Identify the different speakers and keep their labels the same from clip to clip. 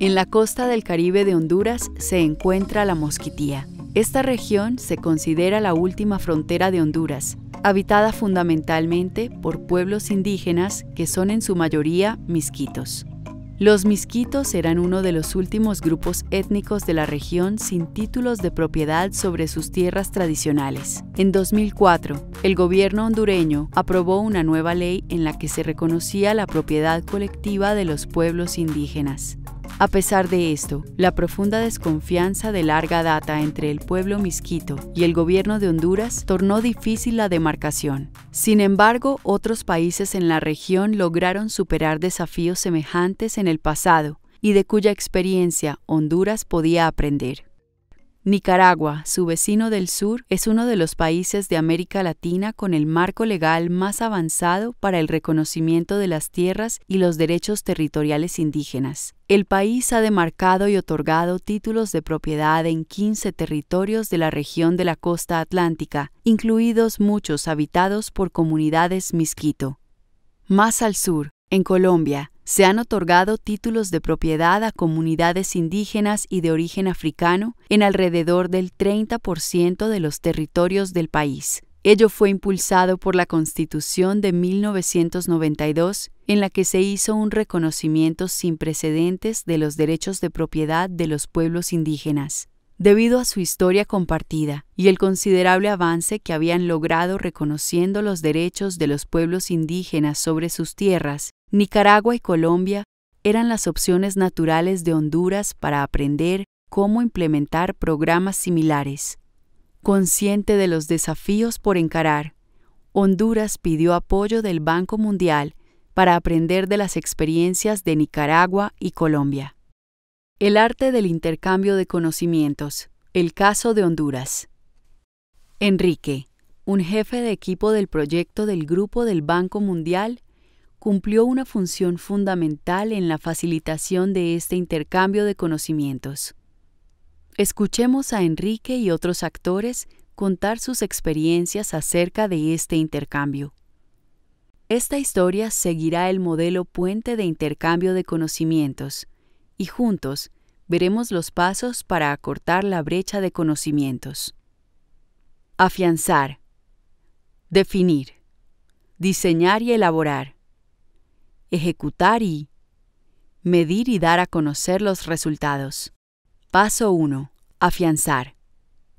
Speaker 1: En la costa del Caribe de Honduras se encuentra la mosquitía. Esta región se considera la última frontera de Honduras, habitada fundamentalmente por pueblos indígenas que son en su mayoría misquitos. Los misquitos eran uno de los últimos grupos étnicos de la región sin títulos de propiedad sobre sus tierras tradicionales. En 2004, el gobierno hondureño aprobó una nueva ley en la que se reconocía la propiedad colectiva de los pueblos indígenas. A pesar de esto, la profunda desconfianza de larga data entre el pueblo misquito y el gobierno de Honduras tornó difícil la demarcación. Sin embargo, otros países en la región lograron superar desafíos semejantes en el pasado y de cuya experiencia Honduras podía aprender. Nicaragua, su vecino del sur, es uno de los países de América Latina con el marco legal más avanzado para el reconocimiento de las tierras y los derechos territoriales indígenas. El país ha demarcado y otorgado títulos de propiedad en 15 territorios de la región de la costa atlántica, incluidos muchos habitados por comunidades misquito. Más al sur, en Colombia, se han otorgado títulos de propiedad a comunidades indígenas y de origen africano en alrededor del 30% de los territorios del país. Ello fue impulsado por la Constitución de 1992, en la que se hizo un reconocimiento sin precedentes de los derechos de propiedad de los pueblos indígenas debido a su historia compartida y el considerable avance que habían logrado reconociendo los derechos de los pueblos indígenas sobre sus tierras, Nicaragua y Colombia eran las opciones naturales de Honduras para aprender cómo implementar programas similares. Consciente de los desafíos por encarar, Honduras pidió apoyo del Banco Mundial para aprender de las experiencias de Nicaragua y Colombia. El arte del intercambio de conocimientos. El caso de Honduras. Enrique, un jefe de equipo del proyecto del Grupo del Banco Mundial, cumplió una función fundamental en la facilitación de este intercambio de conocimientos. Escuchemos a Enrique y otros actores contar sus experiencias acerca de este intercambio. Esta historia seguirá el modelo puente de intercambio de conocimientos, y juntos veremos los pasos para acortar la brecha de conocimientos. Afianzar. Definir. Diseñar y elaborar. Ejecutar y medir y dar a conocer los resultados. Paso 1. Afianzar.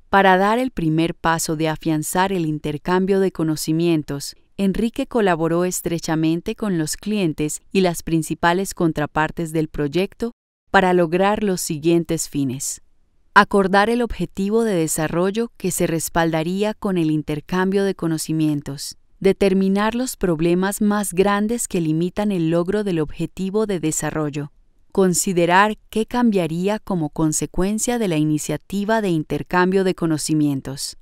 Speaker 1: Para dar el primer paso de afianzar el intercambio de conocimientos, Enrique colaboró estrechamente con los clientes y las principales contrapartes del proyecto para lograr los siguientes fines. Acordar el objetivo de desarrollo que se respaldaría con el intercambio de conocimientos. Determinar los problemas más grandes que limitan el logro del objetivo de desarrollo. Considerar qué cambiaría como consecuencia de la iniciativa de intercambio de conocimientos.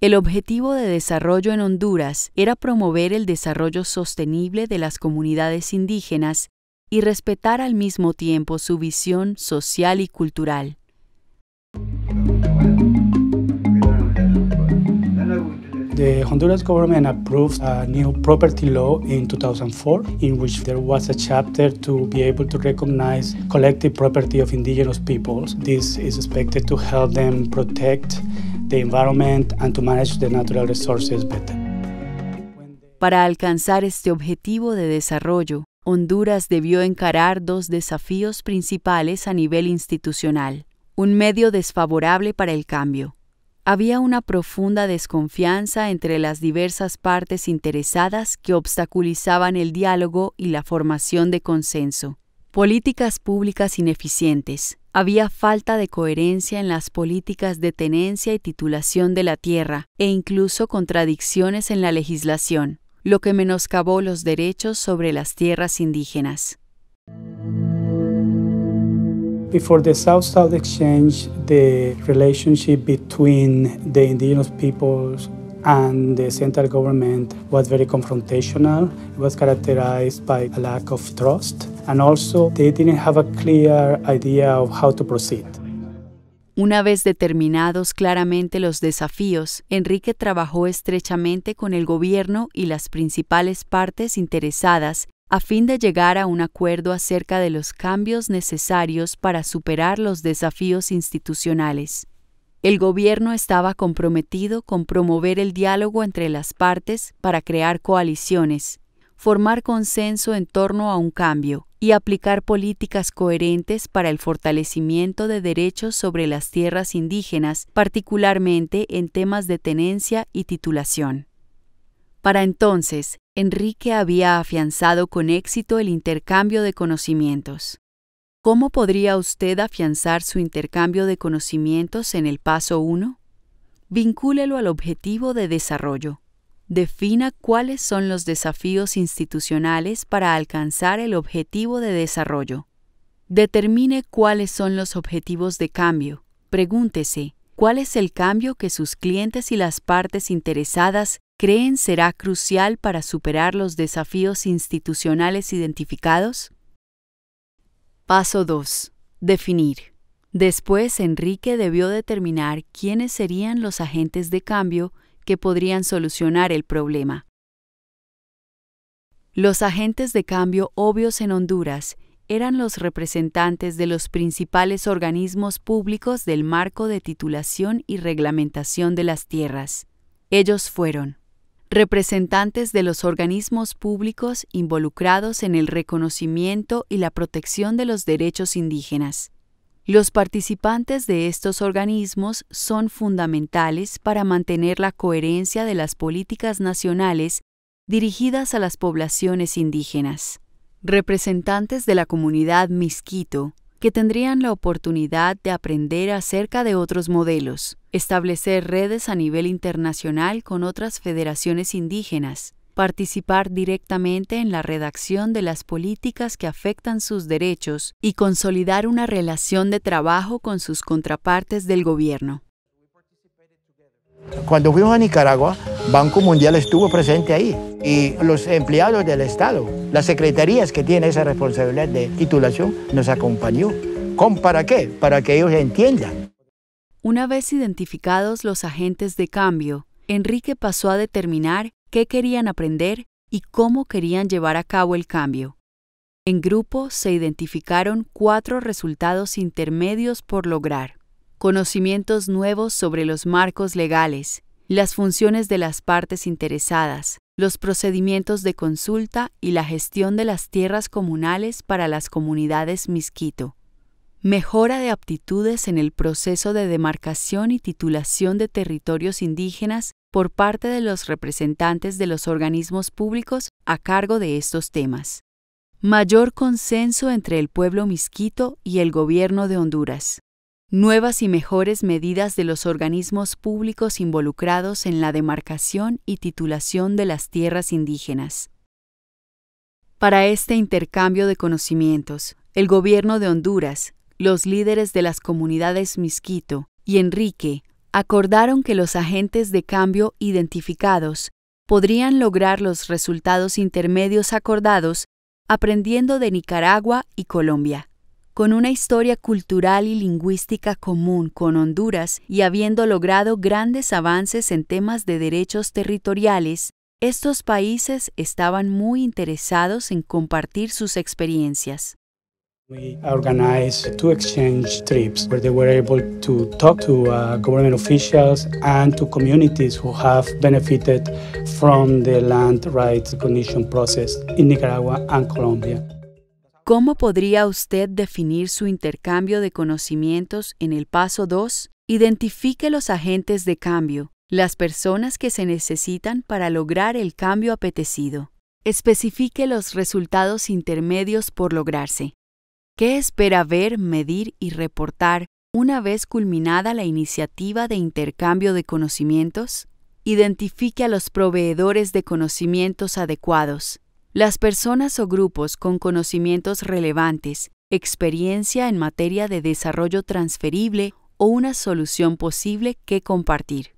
Speaker 1: El objetivo de desarrollo en Honduras era promover el desarrollo sostenible de las comunidades indígenas y respetar al mismo tiempo su visión social y cultural.
Speaker 2: The Honduras government approved a new property law in 2004 in which there was a chapter to be able to recognize collective property of indigenous peoples. This is expected to help them protect the environment and to manage the natural resources better.
Speaker 1: Para alcanzar este objetivo de desarrollo, Honduras debió encarar dos desafíos principales a nivel institucional, un medio desfavorable para el cambio. Había una profunda desconfianza entre las diversas partes interesadas que obstaculizaban el diálogo y la formación de consenso. Políticas públicas ineficientes. Había falta de coherencia en las políticas de tenencia y titulación de la tierra, e incluso contradicciones en la legislación lo que menoscabó los derechos sobre las tierras indígenas.
Speaker 2: Before the South South Exchange, the relationship between the indigenous peoples and the central government was very confrontational. It was characterized by a lack of trust, and also they didn't have a clear idea of how to proceed.
Speaker 1: Una vez determinados claramente los desafíos, Enrique trabajó estrechamente con el gobierno y las principales partes interesadas a fin de llegar a un acuerdo acerca de los cambios necesarios para superar los desafíos institucionales. El gobierno estaba comprometido con promover el diálogo entre las partes para crear coaliciones, formar consenso en torno a un cambio, y aplicar políticas coherentes para el fortalecimiento de derechos sobre las tierras indígenas, particularmente en temas de tenencia y titulación. Para entonces, Enrique había afianzado con éxito el intercambio de conocimientos. ¿Cómo podría usted afianzar su intercambio de conocimientos en el paso 1? Vincúlelo al objetivo de desarrollo defina cuáles son los desafíos institucionales para alcanzar el objetivo de desarrollo. Determine cuáles son los objetivos de cambio. Pregúntese, ¿cuál es el cambio que sus clientes y las partes interesadas creen será crucial para superar los desafíos institucionales identificados? Paso 2. Definir. Después, Enrique debió determinar quiénes serían los agentes de cambio que podrían solucionar el problema. Los agentes de cambio obvios en Honduras eran los representantes de los principales organismos públicos del marco de titulación y reglamentación de las tierras. Ellos fueron representantes de los organismos públicos involucrados en el reconocimiento y la protección de los derechos indígenas, los participantes de estos organismos son fundamentales para mantener la coherencia de las políticas nacionales dirigidas a las poblaciones indígenas. Representantes de la comunidad misquito, que tendrían la oportunidad de aprender acerca de otros modelos, establecer redes a nivel internacional con otras federaciones indígenas, participar directamente en la redacción de las políticas que afectan sus derechos y consolidar una relación de trabajo con sus contrapartes del gobierno.
Speaker 2: Cuando fuimos a Nicaragua, Banco Mundial estuvo presente ahí y los empleados del Estado, las secretarías que tienen esa responsabilidad de titulación, nos acompañó. ¿Con para qué? Para que ellos entiendan.
Speaker 1: Una vez identificados los agentes de cambio, Enrique pasó a determinar qué querían aprender y cómo querían llevar a cabo el cambio. En grupo se identificaron cuatro resultados intermedios por lograr. Conocimientos nuevos sobre los marcos legales, las funciones de las partes interesadas, los procedimientos de consulta y la gestión de las tierras comunales para las comunidades misquito mejora de aptitudes en el proceso de demarcación y titulación de territorios indígenas por parte de los representantes de los organismos públicos a cargo de estos temas. Mayor consenso entre el pueblo misquito y el gobierno de Honduras. Nuevas y mejores medidas de los organismos públicos involucrados en la demarcación y titulación de las tierras indígenas. Para este intercambio de conocimientos, el gobierno de Honduras, los líderes de las comunidades Misquito y Enrique acordaron que los agentes de cambio identificados podrían lograr los resultados intermedios acordados aprendiendo de Nicaragua y Colombia. Con una historia cultural y lingüística común con Honduras y habiendo logrado grandes avances en temas de derechos territoriales, estos países estaban muy interesados en compartir sus experiencias.
Speaker 2: We organized two exchange trips where they were able to talk to uh, government officials and to communities who have benefited from the land rights recognition process in Nicaragua and Colombia.
Speaker 1: ¿Cómo podría usted definir su intercambio de conocimientos en el paso 2? Identifique los agentes de cambio, las personas que se necesitan para lograr el cambio apetecido. Especifique los resultados intermedios por lograrse. ¿Qué espera ver, medir y reportar una vez culminada la iniciativa de intercambio de conocimientos? Identifique a los proveedores de conocimientos adecuados, las personas o grupos con conocimientos relevantes, experiencia en materia de desarrollo transferible o una solución posible que compartir.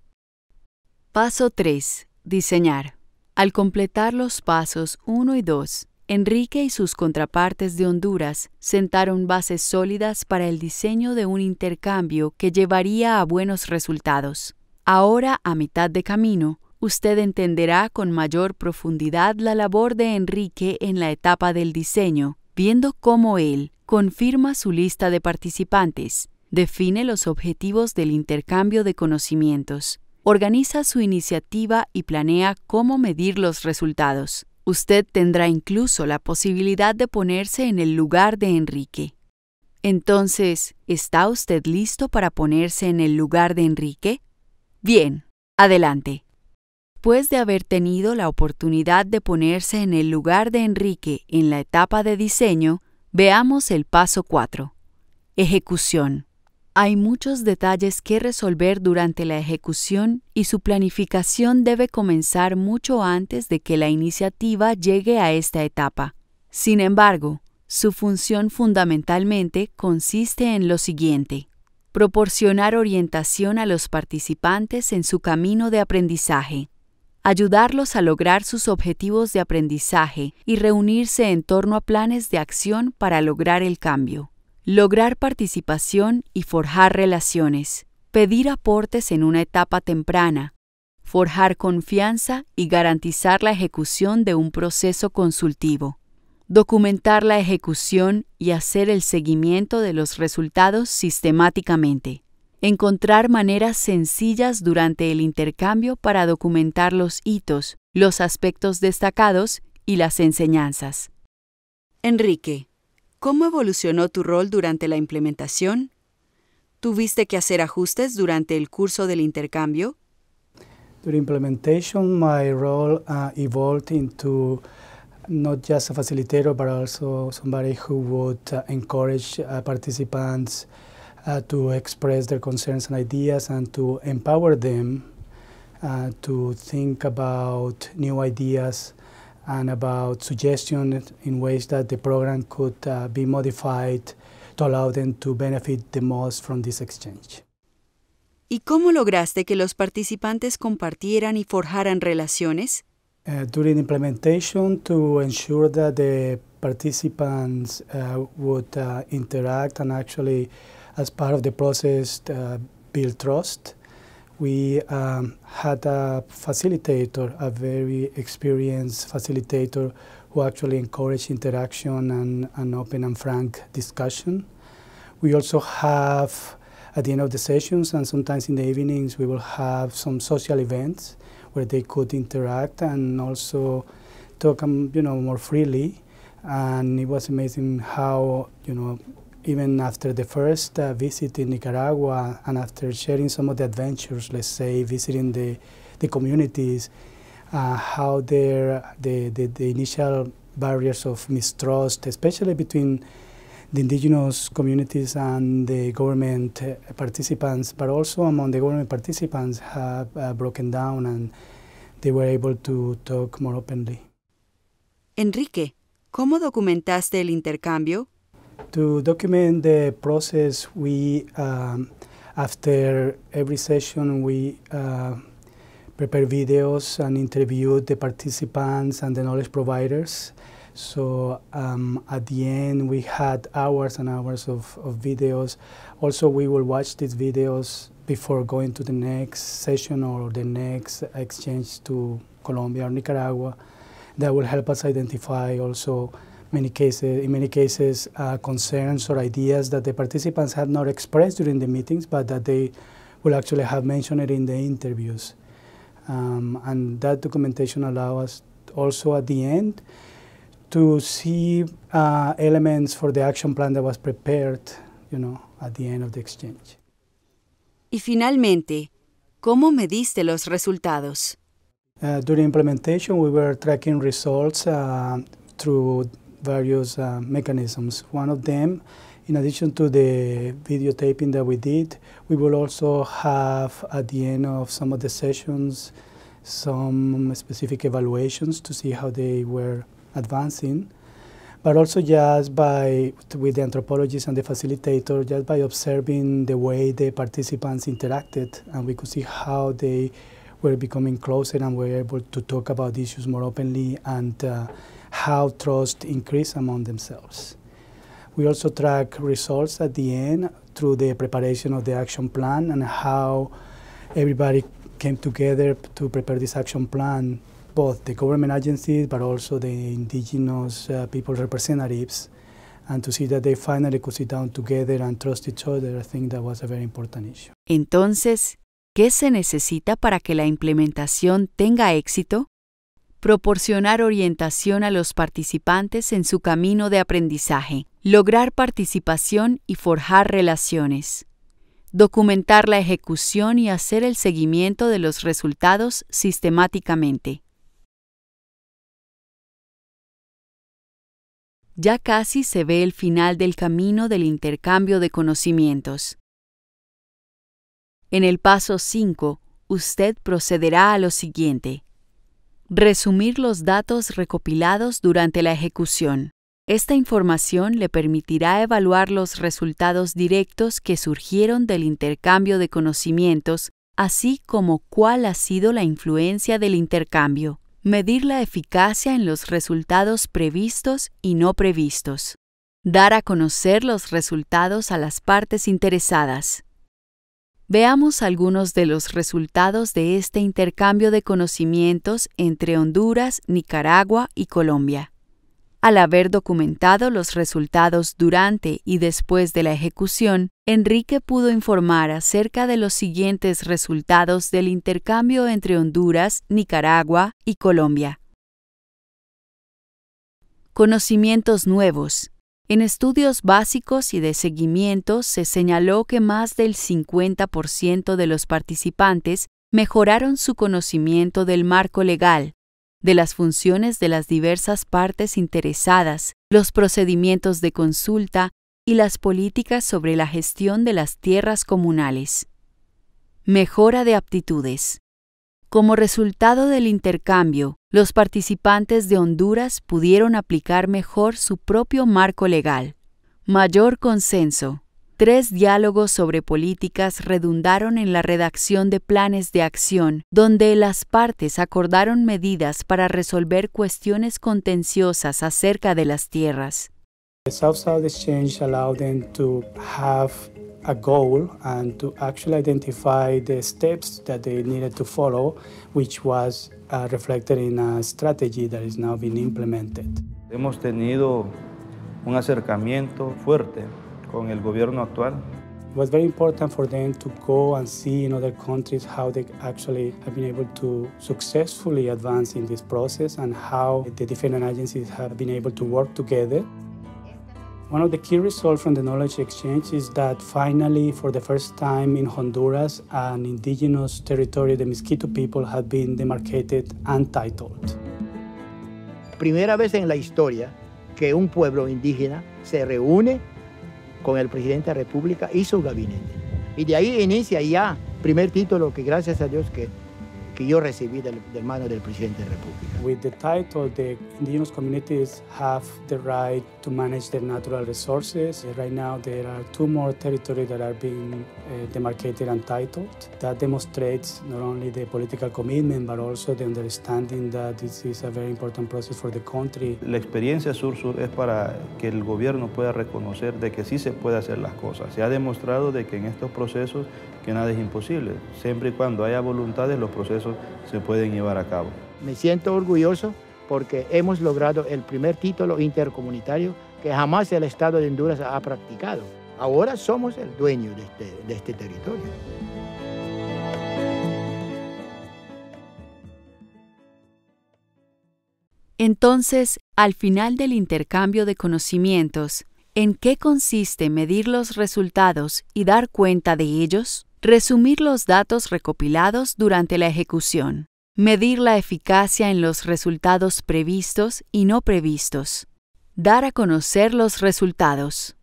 Speaker 1: Paso 3. Diseñar. Al completar los pasos 1 y 2, Enrique y sus contrapartes de Honduras sentaron bases sólidas para el diseño de un intercambio que llevaría a buenos resultados. Ahora, a mitad de camino, usted entenderá con mayor profundidad la labor de Enrique en la etapa del diseño, viendo cómo él confirma su lista de participantes, define los objetivos del intercambio de conocimientos, organiza su iniciativa y planea cómo medir los resultados. Usted tendrá incluso la posibilidad de ponerse en el lugar de Enrique. Entonces, ¿está usted listo para ponerse en el lugar de Enrique? Bien, adelante. Después pues de haber tenido la oportunidad de ponerse en el lugar de Enrique en la etapa de diseño, veamos el paso 4. Ejecución. Hay muchos detalles que resolver durante la ejecución y su planificación debe comenzar mucho antes de que la iniciativa llegue a esta etapa. Sin embargo, su función fundamentalmente consiste en lo siguiente. Proporcionar orientación a los participantes en su camino de aprendizaje. Ayudarlos a lograr sus objetivos de aprendizaje y reunirse en torno a planes de acción para lograr el cambio Lograr participación y forjar relaciones. Pedir aportes en una etapa temprana. Forjar confianza y garantizar la ejecución de un proceso consultivo. Documentar la ejecución y hacer el seguimiento de los resultados sistemáticamente. Encontrar maneras sencillas durante el intercambio para documentar los hitos, los aspectos destacados y las enseñanzas. Enrique. ¿Cómo evolucionó tu rol durante la implementación? ¿Tuviste que hacer ajustes durante el curso del intercambio?
Speaker 2: During implementation, my role uh, evolved into not just a facilitator, but also somebody who would uh, encourage uh, participants uh, to express their concerns and ideas and to empower them uh, to think about new ideas and about suggestions in ways that the program could uh, be modified to allow them to benefit the most from this exchange.
Speaker 1: ¿Y cómo lograste que los participantes compartieran y forjaran relaciones?
Speaker 2: Uh, during implementation, to ensure that the participants uh, would uh, interact and actually, as part of the process, uh, build trust we um, had a facilitator, a very experienced facilitator who actually encouraged interaction and, an open and frank discussion. We also have, at the end of the sessions and sometimes in the evenings, we will have some social events where they could interact and also talk um, you know, more freely. And it was amazing how you know, even after the first uh, visit in Nicaragua and after sharing some of the adventures, let's say visiting the, the communities, uh, how their, the, the, the, initial barriers of mistrust, especially between the indigenous communities and the government uh, participants, but also among the government participants have uh, broken down and they were able to talk more openly.
Speaker 1: Enrique, ¿cómo documentaste el intercambio?
Speaker 2: To document the process, we um, after every session we uh, prepare videos and interview the participants and the knowledge providers. So um, at the end, we had hours and hours of, of videos. Also, we will watch these videos before going to the next session or the next exchange to Colombia or Nicaragua. That will help us identify also many cases, in many cases, uh, concerns or ideas that the participants had not expressed during the meetings, but that they will actually have mentioned it in the interviews. Um, and that documentation allows us also at the end to see uh, elements for the action plan that was prepared, you know, at the end of the exchange.
Speaker 1: Y finalmente, ¿cómo mediste los resultados?
Speaker 2: Uh, during implementation, we were tracking results uh, through various uh, mechanisms. One of them, in addition to the videotaping that we did, we will also have at the end of some of the sessions some specific evaluations to see how they were advancing. But also just by, with the anthropologists and the facilitator, just by observing the way the participants interacted and we could see how they were becoming closer and were able to talk about issues more openly and uh, how trust increase among themselves. We also track results at the end through the preparation of the action plan and how everybody came together to prepare this action plan, both the government agencies but also the indigenous uh, people representatives, and to see that they finally could sit down together
Speaker 1: and trust each other, I think that was a very important issue. Entonces, ¿qué se necesita para que la implementación tenga éxito? proporcionar orientación a los participantes en su camino de aprendizaje, lograr participación y forjar relaciones, documentar la ejecución y hacer el seguimiento de los resultados sistemáticamente. Ya casi se ve el final del camino del intercambio de conocimientos. En el paso 5, usted procederá a lo siguiente. Resumir los datos recopilados durante la ejecución. Esta información le permitirá evaluar los resultados directos que surgieron del intercambio de conocimientos, así como cuál ha sido la influencia del intercambio. Medir la eficacia en los resultados previstos y no previstos. Dar a conocer los resultados a las partes interesadas. Veamos algunos de los resultados de este intercambio de conocimientos entre Honduras, Nicaragua y Colombia. Al haber documentado los resultados durante y después de la ejecución, Enrique pudo informar acerca de los siguientes resultados del intercambio entre Honduras, Nicaragua y Colombia. Conocimientos nuevos. En estudios básicos y de seguimiento se señaló que más del 50% de los participantes mejoraron su conocimiento del marco legal, de las funciones de las diversas partes interesadas, los procedimientos de consulta y las políticas sobre la gestión de las tierras comunales. Mejora de aptitudes. Como resultado del intercambio, los participantes de Honduras pudieron aplicar mejor su propio marco legal. Mayor consenso. Tres diálogos sobre políticas redundaron en la redacción de planes de acción, donde las partes acordaron medidas para resolver cuestiones contenciosas acerca de las tierras.
Speaker 2: a goal and to actually identify the steps that they needed to follow, which was uh, reflected in a strategy that is now being implemented. Hemos tenido un acercamiento fuerte con el gobierno actual. It was very important for them to go and see in other countries how they actually have been able to successfully advance in this process and how the different agencies have been able to work together. One of the key results from the knowledge exchange is that finally, for the first time in Honduras, an indigenous territory, the Misquito people, has been demarcated and titled. Primera vez en la historia que un pueblo indígena se reúne con el presidente de la República y su gabinete. Y de ahí inicia ya primer título que gracias a Dios que que yo recibí de de mano del presidente de la República. With the title, the indigenous communities have the right to manage their natural resources. Uh, right now, there are two more territories that are being uh, demarcated and titled. That demonstrates not only the political commitment, but also the understanding that this is a very important process for the country. La experiencia sur-sur es para que el gobierno pueda reconocer de que sí se puede hacer las cosas. Se ha demostrado de que en estos procesos que nada es imposible. Siempre y cuando haya voluntad, los procesos se pueden llevar a cabo. Me siento orgulloso porque hemos logrado el primer título intercomunitario que jamás el Estado de Honduras ha practicado. Ahora somos el dueño de este, este territorio.
Speaker 1: Entonces, al final del intercambio de conocimientos, ¿en qué consiste medir los resultados y dar cuenta de ellos? resumir los datos recopilados durante la ejecución, medir la eficacia en los resultados previstos y no previstos, dar a conocer los resultados.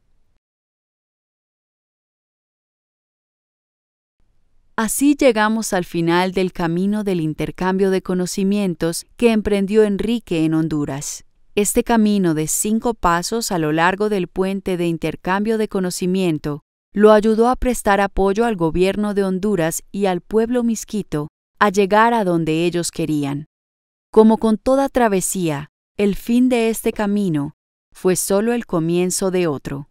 Speaker 1: Así llegamos al final del camino del intercambio de conocimientos que emprendió Enrique en Honduras. Este camino de cinco pasos a lo largo del puente de intercambio de conocimiento lo ayudó a prestar apoyo al gobierno de Honduras y al pueblo misquito a llegar a donde ellos querían. Como con toda travesía, el fin de este camino fue solo el comienzo de otro.